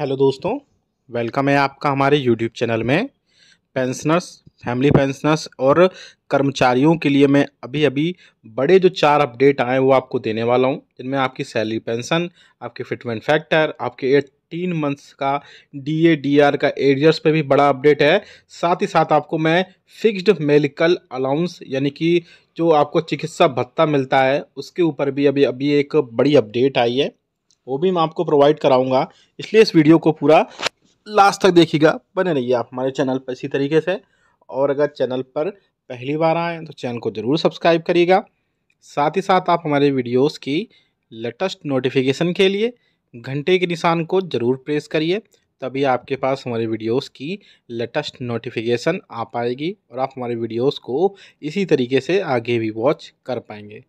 hello दोस्तों welcome है आपका हमारे यूट्यूब चैनल में पेंशनर्स फैमिली पेंशनर्स और कर्मचारियों के लिए मैं अभी अभी बड़े जो चार अपडेट आए वो आपको देने वाला हूँ जिनमें आपकी सैलरी पेंशन आपके फिटमेंट फैक्टर आपके एटीन मंथ्स का डी आर का एरियर्स पे भी बड़ा अपडेट है साथ ही साथ आपको मैं फिक्स्ड मेडिकल अलाउंस यानी कि जो आपको चिकित्सा भत्ता मिलता है उसके ऊपर भी अभी अभी एक बड़ी अपडेट आई है वो भी मैं आपको प्रोवाइड कराऊँगा इसलिए इस वीडियो को पूरा लास्ट तक देखिएगा बने रहिए आप हमारे चैनल पर इसी तरीके से और अगर चैनल पर पहली बार आएँ तो चैनल को ज़रूर सब्सक्राइब करिएगा साथ ही साथ आप हमारे वीडियोज़ की लेटेस्ट नोटिफिकेशन के लिए घंटे के निशान को ज़रूर प्रेस करिए तभी आपके पास हमारे वीडियोस की लेटेस्ट नोटिफिकेशन आ पाएगी और आप हमारे वीडियोस को इसी तरीके से आगे भी वॉच कर पाएंगे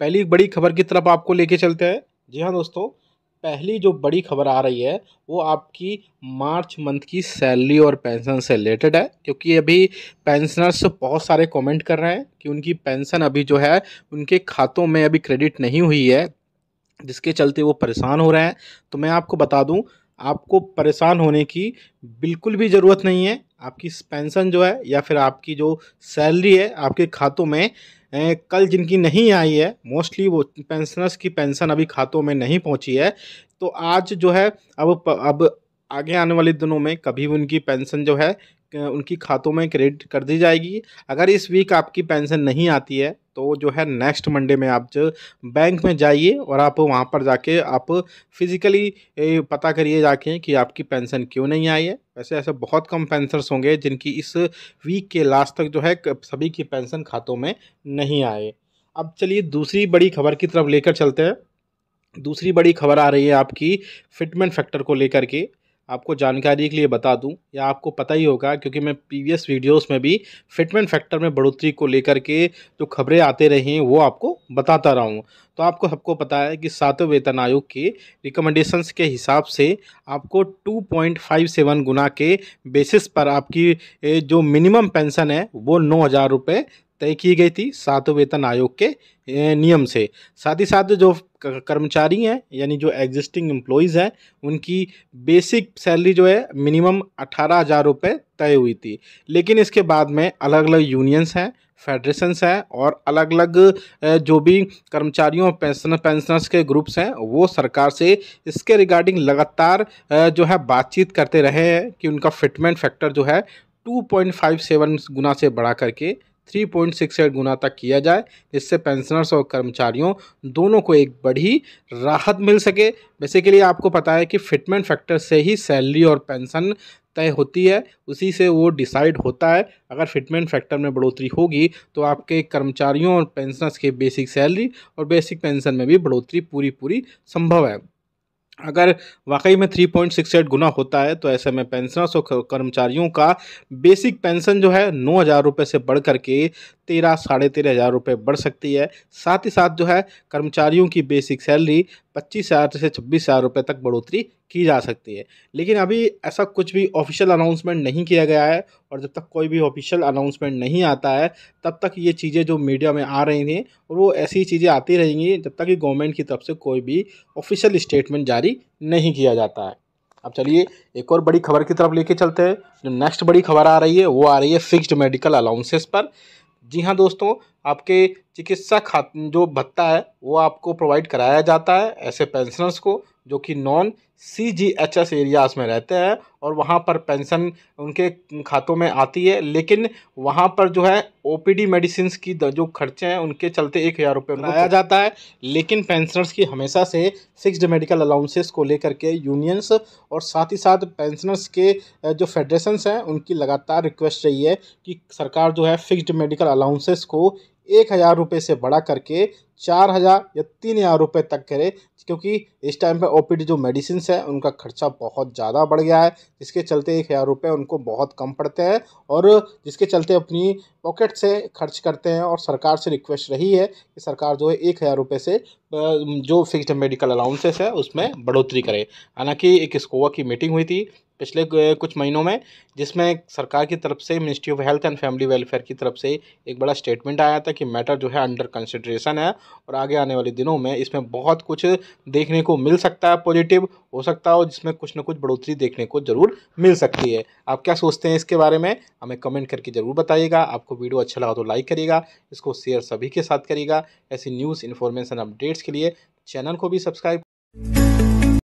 पहली बड़ी खबर की तरफ आपको लेके चलते हैं जी हाँ दोस्तों पहली जो बड़ी खबर आ रही है वो आपकी मार्च मंथ की सैलरी और पेंशन से रिलेटेड है क्योंकि अभी पेंशनर्स बहुत सारे कमेंट कर रहे हैं कि उनकी पेंशन अभी जो है उनके खातों में अभी क्रेडिट नहीं हुई है जिसके चलते वो परेशान हो रहे हैं तो मैं आपको बता दूं आपको परेशान होने की बिल्कुल भी ज़रूरत नहीं है आपकी पेंशन जो है या फिर आपकी जो सैलरी है आपके खातों में ए, कल जिनकी नहीं आई है मोस्टली वो पेंशनर्स की पेंशन अभी खातों में नहीं पहुंची है तो आज जो है अब अब आगे आने वाले दिनों में कभी भी उनकी पेंशन जो है उनकी खातों में क्रेडिट कर दी जाएगी अगर इस वीक आपकी पेंशन नहीं आती है तो जो है नेक्स्ट मंडे में आप जो बैंक में जाइए और आप वहाँ पर जाके आप फिज़िकली पता करिए जाके कि आपकी पेंशन क्यों नहीं आई है वैसे ऐसे बहुत कम पेंशनर्स होंगे जिनकी इस वीक के लास्ट तक जो है सभी की पेंशन खातों में नहीं आए अब चलिए दूसरी बड़ी खबर की तरफ लेकर चलते हैं दूसरी बड़ी खबर आ रही है आपकी फिटमेंट फैक्टर को लेकर के आपको जानकारी के लिए बता दूं या आपको पता ही होगा क्योंकि मैं प्रीवियस वीडियोस में भी फिटमेंट फैक्टर में बढ़ोतरी को लेकर के जो खबरें आते रही हैं वो आपको बताता रहा हूँ तो आपको सबको पता है कि सातवें वेतन आयोग के रिकमेंडेशंस के हिसाब से आपको 2.57 गुना के बेसिस पर आपकी जो मिनिमम पेंशन है वो नौ हज़ार रुपये तय की गई थी सातों वेतन आयोग के नियम से साथ ही साथ जो कर्मचारी हैं यानी जो एग्जिस्टिंग एम्प्लॉयज़ हैं उनकी बेसिक सैलरी जो है मिनिमम अठारह हज़ार रुपये तय हुई थी लेकिन इसके बाद में अलग अलग यूनियंस हैं फेडरेशंस हैं और अलग अलग जो भी कर्मचारियों पेंशन पेंशनर्स के ग्रुप्स हैं वो सरकार से इसके रिगार्डिंग लगातार जो है बातचीत करते रहे हैं कि उनका फिटमेंट फैक्टर जो है 2.57 गुना से बढ़ा करके थ्री पॉइंट सिक्स एट गुना तक किया जाए जिससे पेंशनर्स और कर्मचारियों दोनों को एक बड़ी राहत मिल सके बेसिकली आपको पता है कि फिटमेंट फैक्टर से ही सैलरी और पेंशन तय होती है उसी से वो डिसाइड होता है अगर फिटमेंट फैक्टर में बढ़ोतरी होगी तो आपके कर्मचारियों और पेंशनर्स के बेसिक सैलरी और बेसिक पेंशन में भी बढ़ोतरी पूरी पूरी संभव है अगर वाकई में थ्री पॉइंट सिक्स एट गुना होता है तो ऐसे में पेंशनर्स और कर्मचारियों का बेसिक पेंशन जो है नौ हज़ार रुपये से बढ़ करके तेरह साढ़े तेरह हज़ार रुपये बढ़ सकती है साथ ही साथ जो है कर्मचारियों की बेसिक सैलरी पच्चीस हज़ार से छब्बीस हज़ार रुपये तक बढ़ोतरी की जा सकती है लेकिन अभी ऐसा कुछ भी ऑफिशियल अनाउंसमेंट नहीं किया गया है और जब तक कोई भी ऑफिशियल अनाउंसमेंट नहीं आता है तब तक ये चीज़ें जो मीडिया में आ रही थी और वो ऐसी चीज़ें आती रहेंगी जब तक कि गवर्नमेंट की तरफ से कोई भी ऑफिशियल स्टेटमेंट जारी नहीं किया जाता है अब चलिए एक और बड़ी खबर की तरफ लेके चलते हैं जो नेक्स्ट बड़ी खबर आ रही है वो आ रही है फिक्स्ड मेडिकल अलाउंसेस पर जी हाँ दोस्तों आपके चिकित्सा खात जो भत्ता है वो आपको प्रोवाइड कराया जाता है ऐसे पेंशनर्स को जो कि non C G H S areas में रहते हैं और वहाँ पर पेंशन उनके खातों में आती है लेकिन वहाँ पर जो है ओ पी डी मेडिसिन की जो खर्चे हैं उनके चलते एक हज़ार रुपये बनाया जाता है लेकिन पेंशनर्स की हमेशा से फिक्सड मेडिकल अलाउंसेस को लेकर के यूनियंस और साथ ही साथ पेंशनर्स के जो फेडरेशंस हैं उनकी लगातार रिक्वेस्ट रही है कि सरकार जो है फिक्स्ड मेडिकल अलाउंसेस को एक हजार रुपये से बड़ा करके चार हज़ार या तीन हज़ार रुपये तक करे क्योंकि इस टाइम पे ओपीडी जो मेडिसिन है उनका खर्चा बहुत ज़्यादा बढ़ गया है जिसके चलते एक हज़ार रुपये उनको बहुत कम पड़ते हैं और जिसके चलते अपनी पॉकेट से खर्च करते हैं और सरकार से रिक्वेस्ट रही है कि सरकार जो है एक हज़ार रुपये से जो फिक्स्ड मेडिकल अलाउंसेस है उसमें बढ़ोतरी करे हालांकि एक स्कोवा की मीटिंग हुई थी पिछले कुछ महीनों में जिसमें सरकार की तरफ से ministry of health and family welfare की तरफ से एक बड़ा स्टेटमेंट आया था कि मैटर जो है अंडर कंसिड्रेशन है और आगे आने वाले दिनों में इसमें बहुत कुछ देखने को मिल सकता है पॉजिटिव हो सकता है और जिसमें कुछ ना कुछ बढ़ोतरी देखने को ज़रूर मिल सकती है आप क्या सोचते हैं इसके बारे में हमें कमेंट करके ज़रूर बताइएगा आपको वीडियो अच्छा लगा तो लाइक करिएगा इसको शेयर सभी के साथ करिएगा ऐसी न्यूज़ इन्फॉर्मेशन अपडेट्स के लिए चैनल को भी सब्सक्राइब